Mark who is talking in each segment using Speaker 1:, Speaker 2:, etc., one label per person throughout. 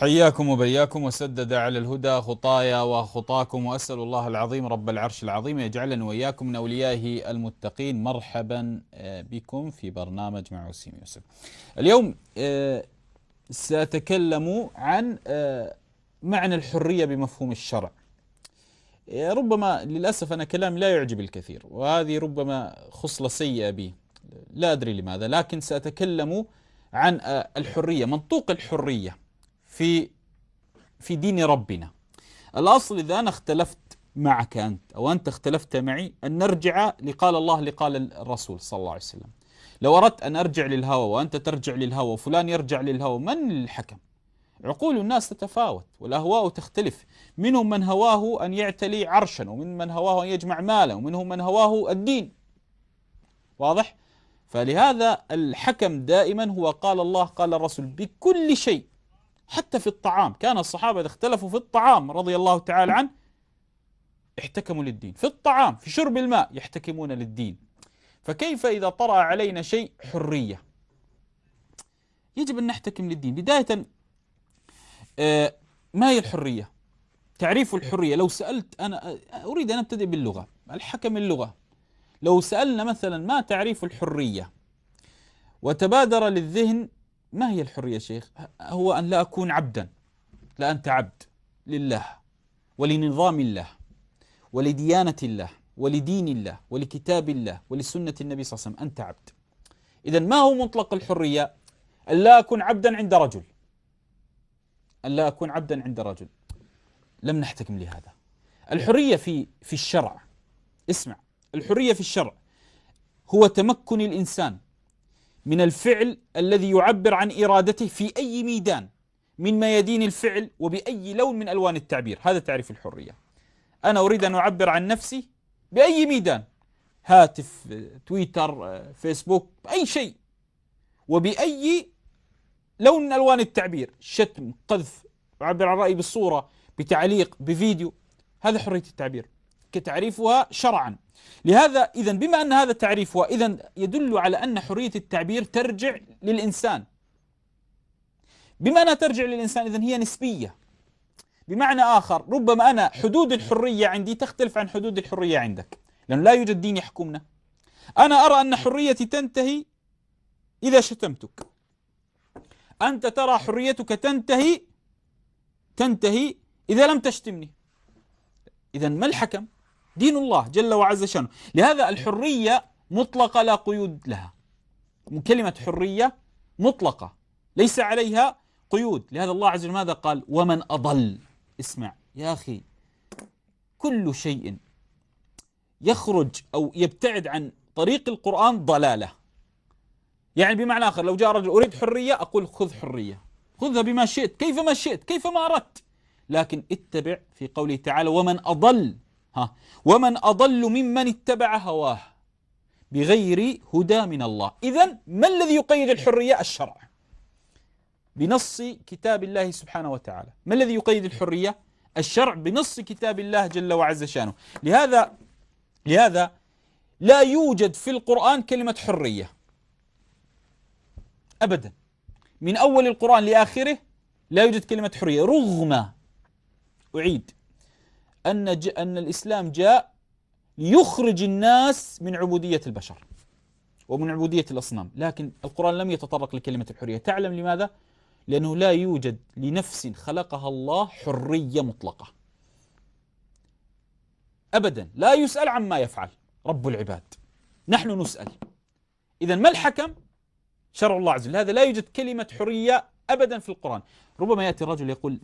Speaker 1: حياكم وبياكم وسدد على الهدى خطايا وخطاكم واسال الله العظيم رب العرش العظيم يجعلنا واياكم من اوليائه المتقين مرحبا آه، بكم في برنامج مع وسيم يوسف. اليوم آه، ساتكلم عن آه، معنى الحريه بمفهوم الشرع. ربما للاسف انا كلام لا يعجب الكثير وهذه ربما خصله سيئه بي لا ادري لماذا لكن ساتكلم عن الحريه منطوق الحريه. في في دين ربنا الأصل إذا أنا اختلفت معك أنت أو أنت اختلفت معي أن نرجع لقال الله لقال الرسول صلى الله عليه وسلم لو أردت أن أرجع للهوى وأنت ترجع للهوى وفلان يرجع للهوى من الحكم عقول الناس تتفاوت والأهواء تختلف منهم من هواه أن يعتلي عرشا ومن من هواه أن يجمع مالا ومنهم من هواه الدين واضح؟ فلهذا الحكم دائما هو قال الله قال الرسول بكل شيء حتى في الطعام كان الصحابة إذا اختلفوا في الطعام رضي الله تعالى عنه احتكموا للدين في الطعام في شرب الماء يحتكمون للدين فكيف إذا طرأ علينا شيء حرية يجب أن نحتكم للدين بداية آه، ما هي الحرية تعريف الحرية لو سألت أنا آه، أريد أن أبتدئ باللغة الحكم اللغة لو سألنا مثلا ما تعريف الحرية وتبادر للذهن ما هي الحرية يا شيخ هو أن لا أكون عبدا لا أنت عبد لله ولنظام الله ولديانة الله ولدين الله ولكتاب الله ولسنة النبي صلى الله عليه وسلم أنت عبد إذا ما هو مطلق الحرية أن لا أكون عبدا عند رجل أن لا أكون عبدا عند رجل لم نحتكم لهذا الحرية في في الشرع اسمع الحرية في الشرع هو تمكن الإنسان من الفعل الذي يعبر عن إرادته في أي ميدان من ميادين الفعل وبأي لون من ألوان التعبير هذا تعريف الحرية أنا أريد أن أعبر عن نفسي بأي ميدان هاتف تويتر فيسبوك أي شيء وبأي لون من ألوان التعبير شتم قذف أعبر عن رأيي بالصورة بتعليق بفيديو هذا حرية التعبير كتعريفها شرعا لهذا إذا بما أن هذا التعريف وإذا يدل على أن حرية التعبير ترجع للإنسان بما أنها ترجع للإنسان إذا هي نسبية بمعنى آخر ربما أنا حدود الحرية عندي تختلف عن حدود الحرية عندك لأنه لا يوجد دين يحكمنا أنا أرى أن حريتي تنتهي إذا شتمتك أنت ترى حريتك تنتهي تنتهي إذا لم تشتمني إذا ما الحكم دين الله جل وعز شانه لهذا الحرية مطلقة لا قيود لها كلمة حرية مطلقة ليس عليها قيود لهذا الله عز وجل ماذا قال ومن أضل اسمع يا أخي كل شيء يخرج أو يبتعد عن طريق القرآن ضلالة يعني بمعنى آخر لو جاء رجل أريد حرية أقول خذ حرية خذها بما شئت كيف ما شئت كيف ما أردت لكن اتبع في قوله تعالى ومن أضل ها ومن أضل ممن اتبع هواه بغير هدى من الله إذا ما الذي يقيد الحرية الشرع بنص كتاب الله سبحانه وتعالى ما الذي يقيد الحرية الشرع بنص كتاب الله جل وعز شانه لهذا لهذا لا يوجد في القرآن كلمة حرية أبدا من أول القرآن لآخره لا يوجد كلمة حرية رغم أعيد أن, أن الإسلام جاء ليخرج الناس من عبودية البشر ومن عبودية الأصنام لكن القرآن لم يتطرق لكلمة الحرية تعلم لماذا؟ لأنه لا يوجد لنفس خلقها الله حرية مطلقة أبدا لا يسأل عما يفعل رب العباد نحن نسأل إذا ما الحكم؟ شرع الله عز وجل هذا لا يوجد كلمة حرية أبدا في القرآن ربما يأتي رجل يقول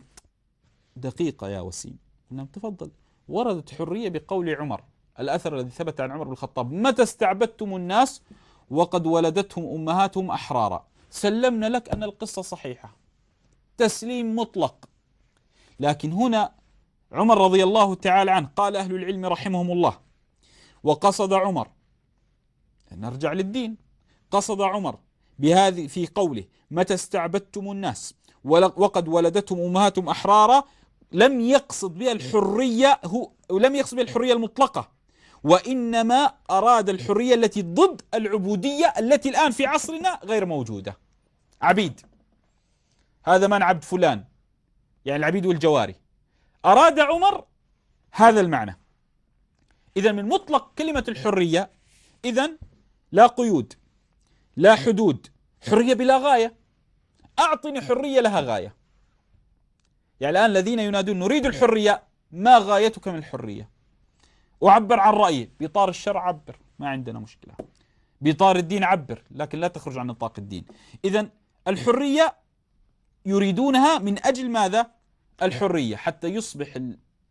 Speaker 1: دقيقة يا وسيم نعم تفضل وردت حرية بقول عمر الأثر الذي ثبت عن عمر بن الخطاب متى استعبدتم الناس وقد ولدتهم أمهاتهم أحرارا سلمنا لك أن القصة صحيحة تسليم مطلق لكن هنا عمر رضي الله تعالى عنه قال أهل العلم رحمهم الله وقصد عمر نرجع للدين قصد عمر بهذه في قوله متى استعبدتم الناس وقد ولدتهم أمهاتهم أحرارا لم يقصد بها الحرية هو لم يقصد بها الحرية المطلقة وإنما أراد الحرية التي ضد العبودية التي الآن في عصرنا غير موجودة عبيد هذا من عبد فلان يعني العبيد والجواري أراد عمر هذا المعنى إذا من مطلق كلمة الحرية إذا لا قيود لا حدود حرية بلا غاية أعطني حرية لها غاية يعني الآن الذين ينادون نريد الحرية ما غايتك من الحرية أعبر عن رأيي بإطار الشرع عبر ما عندنا مشكلة بإطار الدين عبر لكن لا تخرج عن نطاق الدين إذا الحرية يريدونها من أجل ماذا الحرية حتى يصبح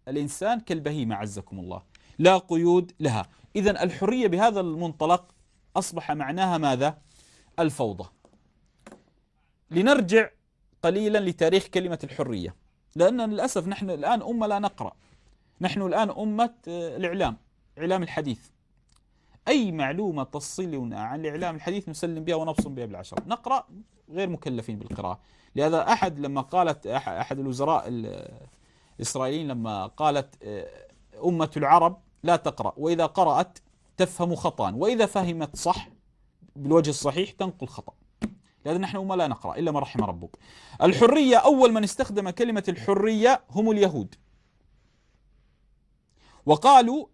Speaker 1: الإنسان كالبهيمة عزكم الله لا قيود لها إذا الحرية بهذا المنطلق أصبح معناها ماذا الفوضى لنرجع قليلا لتاريخ كلمة الحرية لأننا للأسف نحن الآن أمة لا نقرأ نحن الآن أمة آه، الإعلام إعلام الحديث أي معلومة تصلنا عن الإعلام الحديث نسلم بها ونبصم بها بالعشرة نقرأ غير مكلفين بالقراءة لهذا أحد لما قالت أحد الوزراء الإسرائيليين لما قالت آه، أمة العرب لا تقرأ وإذا قرأت تفهم خطأ وإذا فهمت صح بالوجه الصحيح تنقل خطأ لأن نحن ما لا نقرأ إلا ما رحم ربك الحرية أول من استخدم كلمة الحرية هم اليهود وقالوا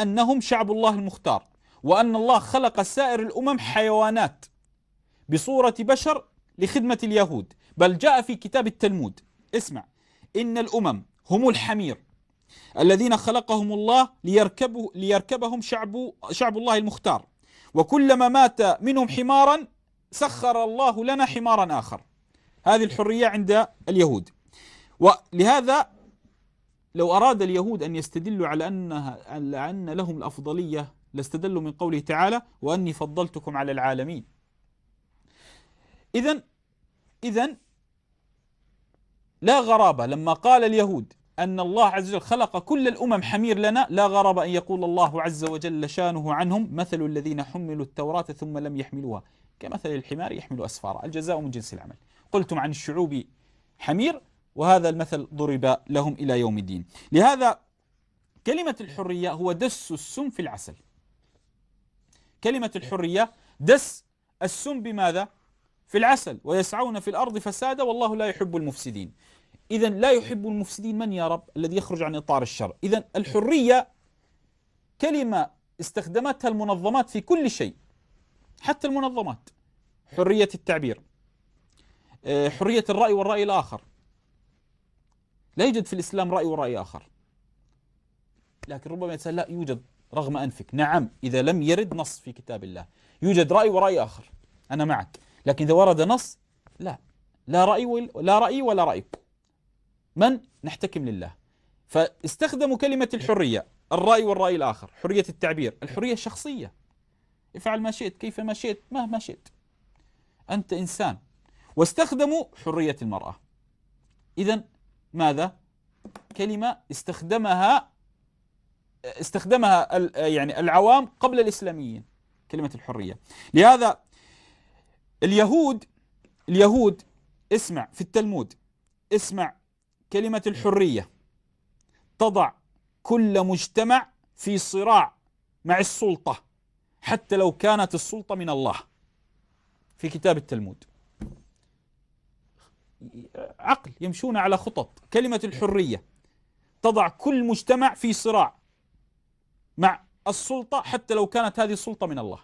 Speaker 1: أنهم شعب الله المختار وأن الله خلق سائر الأمم حيوانات بصورة بشر لخدمة اليهود بل جاء في كتاب التلمود اسمع إن الأمم هم الحمير الذين خلقهم الله ليركبه ليركبهم شعب شعب الله المختار وكلما مات منهم حمارا سخر الله لنا حمارا آخر هذه الحرية عند اليهود ولهذا لو أراد اليهود أن يستدلوا على أنها أن لهم الأفضلية لاستدلوا من قوله تعالى وأني فضلتكم على العالمين إذا إذا لا غرابة لما قال اليهود أن الله عز وجل خلق كل الأمم حمير لنا لا غرابة أن يقول الله عز وجل شانه عنهم مثل الذين حملوا التوراة ثم لم يحملوها كمثل الحمار يحمل أسفارا الجزاء من جنس العمل قلتم عن الشعوب حمير وهذا المثل ضرب لهم إلى يوم الدين لهذا كلمة الحرية هو دس السم في العسل كلمة الحرية دس السم بماذا؟ في العسل ويسعون في الأرض فسادا والله لا يحب المفسدين إذا لا يحب المفسدين من يا رب الذي يخرج عن إطار الشر إذا الحرية كلمة استخدمتها المنظمات في كل شيء حتى المنظمات حرية التعبير آه، حرية الرأي والرأي الآخر لا يوجد في الإسلام رأي ورأي آخر لكن ربما يتسأل لا يوجد رغم أنفك نعم إذا لم يرد نص في كتاب الله يوجد رأي ورأي آخر أنا معك لكن إذا ورد نص لا لا رأي ولا رأي ولا رأي من نحتكم لله فاستخدموا كلمة الحرية الرأي والرأي الآخر حرية التعبير الحرية الشخصية افعل ما شئت كيف ما شئت مهما شئت أنت إنسان واستخدموا حرية المرأة إذا ماذا كلمة استخدمها استخدمها يعني العوام قبل الإسلاميين كلمة الحرية لهذا اليهود اليهود اسمع في التلمود اسمع كلمة الحرية تضع كل مجتمع في صراع مع السلطة حتى لو كانت السلطة من الله في كتاب التلمود عقل يمشون على خطط كلمة الحرية تضع كل مجتمع في صراع مع السلطة حتى لو كانت هذه السلطة من الله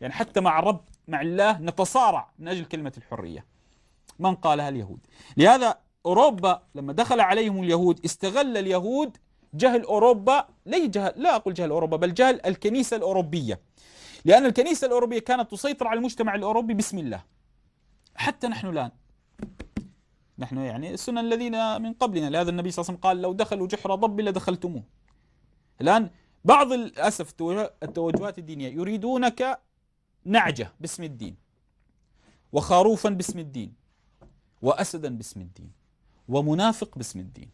Speaker 1: يعني حتى مع الرب مع الله نتصارع من أجل كلمة الحرية من قالها اليهود لهذا أوروبا لما دخل عليهم اليهود استغل اليهود جهل أوروبا لي جهل لا أقول جهل أوروبا بل جهل الكنيسة الأوروبية لأن الكنيسة الأوروبية كانت تسيطر على المجتمع الأوروبي بسم الله حتى نحن الآن نحن يعني السنن الذين من قبلنا لهذا النبي صلى الله عليه وسلم قال لو دخلوا جحر ضب لدخلتموه الآن بعض للأسف التوجهات الدينية يريدونك نعجة باسم الدين وخروفا باسم الدين وأسدا باسم الدين ومنافق باسم الدين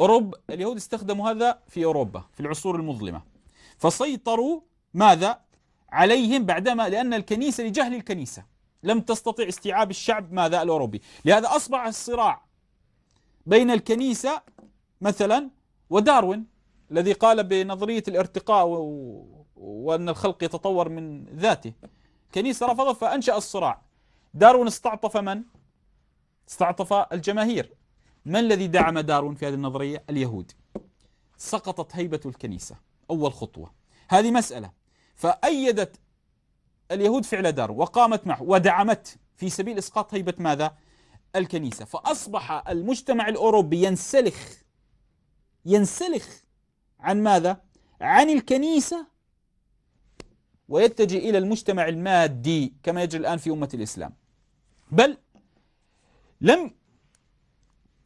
Speaker 1: أوروبا اليهود استخدموا هذا في أوروبا في العصور المظلمة فسيطروا ماذا عليهم بعدما لأن الكنيسة لجهل الكنيسة لم تستطع استيعاب الشعب ماذا الأوروبي لهذا أصبح الصراع بين الكنيسة مثلا وداروين الذي قال بنظرية الارتقاء وأن الخلق يتطور من ذاته الكنيسة رفضت فأنشأ الصراع داروين استعطف من؟ استعطف الجماهير ما الذي دعم دارون في هذه النظرية؟ اليهود سقطت هيبة الكنيسة أول خطوة هذه مسألة فأيدت اليهود فعل دارون وقامت معه ودعمت في سبيل إسقاط هيبة ماذا؟ الكنيسة فأصبح المجتمع الأوروبي ينسلخ ينسلخ عن ماذا؟ عن الكنيسة ويتجه إلى المجتمع المادي كما يجري الآن في أمة الإسلام بل لم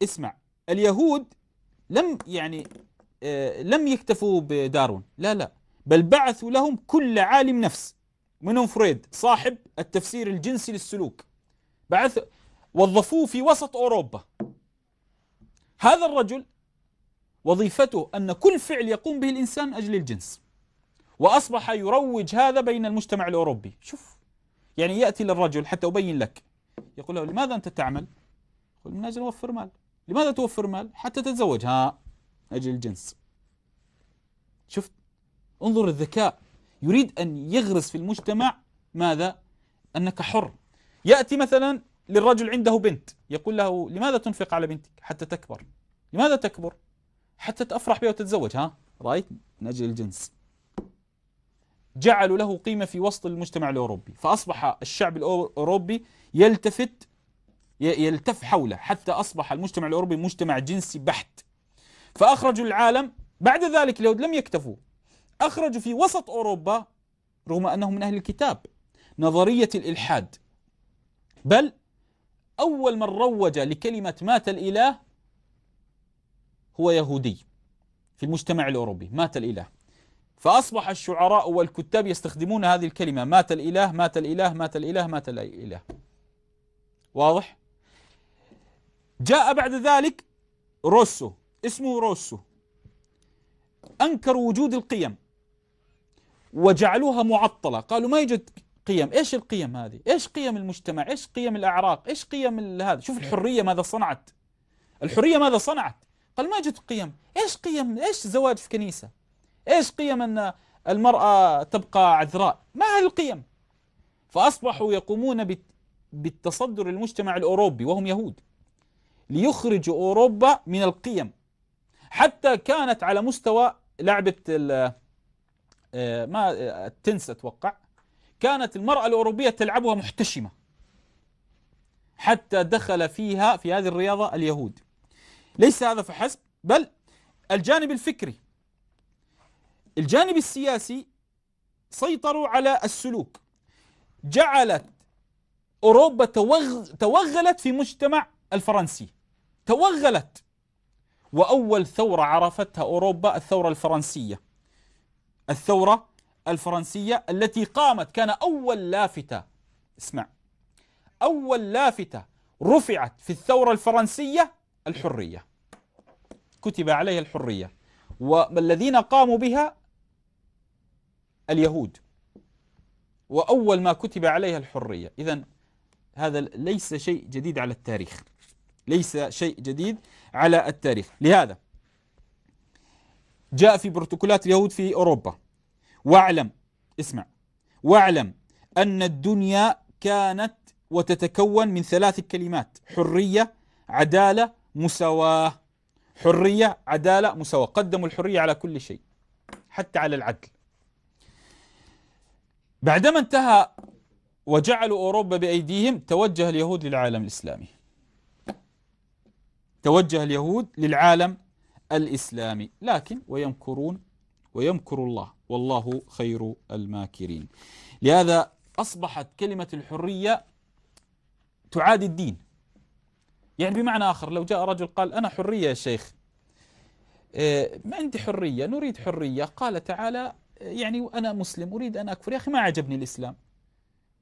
Speaker 1: اسمع اليهود لم يعني آه، لم يكتفوا بدارون لا لا بل بعثوا لهم كل عالم نفس منهم فريد صاحب التفسير الجنسي للسلوك بعث وظفوه في وسط أوروبا هذا الرجل وظيفته أن كل فعل يقوم به الإنسان أجل الجنس وأصبح يروج هذا بين المجتمع الأوروبي شوف يعني يأتي للرجل حتى أبين لك يقول له لماذا أنت تعمل يقول من أجل أوفر مال لماذا توفر مال حتى تتزوج ها أجل الجنس شفت انظر الذكاء يريد أن يغرس في المجتمع ماذا أنك حر يأتي مثلا للرجل عنده بنت يقول له لماذا تنفق على بنتك حتى تكبر لماذا تكبر حتى تأفرح بها وتتزوج ها رأيت من أجل الجنس جعلوا له قيمة في وسط المجتمع الأوروبي فأصبح الشعب الأوروبي يلتفت يلتف حوله حتى أصبح المجتمع الأوروبي مجتمع جنسي بحت فأخرجوا العالم بعد ذلك اليهود لم يكتفوا أخرجوا في وسط أوروبا رغم أنهم من أهل الكتاب نظرية الإلحاد بل أول من روج لكلمة مات الإله هو يهودي في المجتمع الأوروبي مات الإله فأصبح الشعراء والكتاب يستخدمون هذه الكلمة مات الإله مات الإله مات الإله مات الإله, مات الإله. واضح؟ جاء بعد ذلك روسو اسمه روسو أنكروا وجود القيم وجعلوها معطلة قالوا ما يوجد قيم إيش القيم هذه إيش قيم المجتمع إيش قيم الأعراق إيش قيم هذا شوف الحرية ماذا صنعت الحرية ماذا صنعت قال ما يوجد قيم إيش قيم إيش زواج في كنيسة إيش قيم أن المرأة تبقى عذراء ما هذه القيم فأصبحوا يقومون بالتصدر للمجتمع الأوروبي وهم يهود ليخرج أوروبا من القيم حتى كانت على مستوى لعبة آه، ما آه، التنس أتوقع كانت المرأة الأوروبية تلعبها محتشمة حتى دخل فيها في هذه الرياضة اليهود ليس هذا فحسب بل الجانب الفكري الجانب السياسي سيطروا على السلوك جعلت أوروبا توغلت في مجتمع الفرنسي توغلت وأول ثورة عرفتها أوروبا الثورة الفرنسية الثورة الفرنسية التي قامت كان أول لافتة اسمع أول لافتة رفعت في الثورة الفرنسية الحرية كتب عليها الحرية والذين قاموا بها اليهود وأول ما كتب عليها الحرية إذا هذا ليس شيء جديد على التاريخ ليس شيء جديد على التاريخ لهذا جاء في بروتوكولات اليهود في أوروبا واعلم اسمع واعلم أن الدنيا كانت وتتكون من ثلاث كلمات حرية عدالة مساواة حرية عدالة مساواة قدموا الحرية على كل شيء حتى على العدل بعدما انتهى وجعلوا أوروبا بأيديهم توجه اليهود للعالم الإسلامي توجه اليهود للعالم الإسلامي لكن ويمكرون ويمكر الله والله خير الماكرين لهذا أصبحت كلمة الحرية تعادي الدين يعني بمعنى آخر لو جاء رجل قال أنا حرية يا شيخ آه، ما عندي حرية نريد حرية قال تعالى آه، يعني أنا مسلم أريد أن أكفر يا أخي ما عجبني الإسلام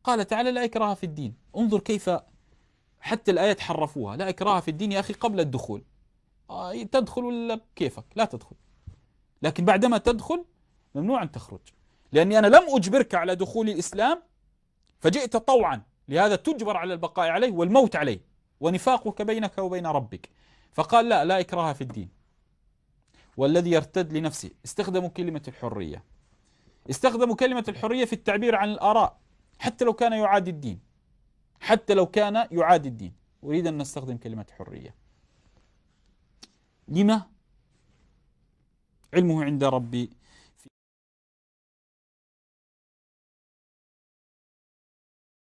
Speaker 1: قال تعالى لا إكراه في الدين انظر كيف حتى الآية تحرفوها لا إكراه في الدين يا أخي قبل الدخول آه إيه، تدخل ولا بكيفك لا تدخل لكن بعدما تدخل ممنوع أن تخرج لأني أنا لم أجبرك على دخول الإسلام فجئت طوعا لهذا تجبر على البقاء عليه والموت عليه ونفاقك بينك وبين ربك فقال لا لا إكراه في الدين والذي يرتد لنفسه استخدموا كلمة الحرية استخدموا كلمة الحرية في التعبير عن الآراء حتى لو كان يعادي الدين حتى لو كان يعادي الدين أريد أن نستخدم كلمة حرية لما علمه عند ربي